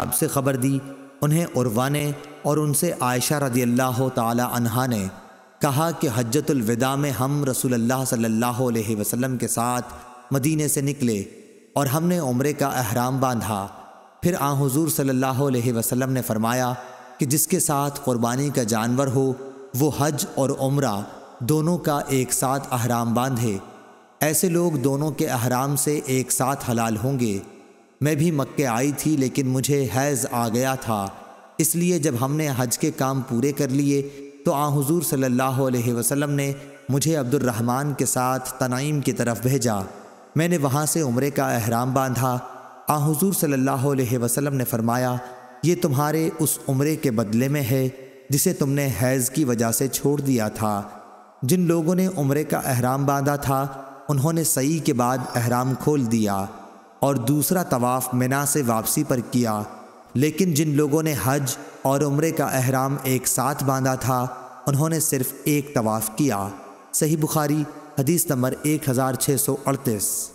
आपसे ख़बर दी उन्हें उर्वा ने और उनसे आयशा रदी अल्लाह तहा ने कहा कि हजतुलविदा में हम रसूल सल्ह वसलम के साथ मदीने से निकले और हमने उम्र का अहराम बांधा फिर आ हजूर सल्ला वसलम ने फरमाया कि जिसके साथ क़ुरबानी का जानवर हो वो हज और उम्र दोनों का एक साथ अहराम बांधे ऐसे लोग दोनों के अहराम से एक साथ हलाल होंगे मैं भी मक्के आई थी लेकिन मुझे हैज़ आ गया था इसलिए जब हमने हज के काम पूरे कर लिए तो आ हजूर सल्लल्लाहु अलैहि वसल्लम ने मुझे अब्दुलरहमान के साथ तनाइम की तरफ भेजा मैंने वहाँ से उम्र का अहराम बांधा आ हजूर सल्लल्लाहु अलैहि वसल्लम ने फरमाया ये तुम्हारे उस उम्र के बदले में है जिसे तुमने हैज़ की वजह से छोड़ दिया था जिन लोगों ने उम्र का अहराम बांधा था उन्होंने सई के बाद अहराम खोल दिया और दूसरा तवाफ़ मिना से वापसी पर किया लेकिन जिन लोगों ने हज और उम्र का अहराम एक साथ बांधा था उन्होंने सिर्फ़ एक तवाफ़ किया सही बुखारी हदीस नंबर एक हज़ार छः सौ अड़तीस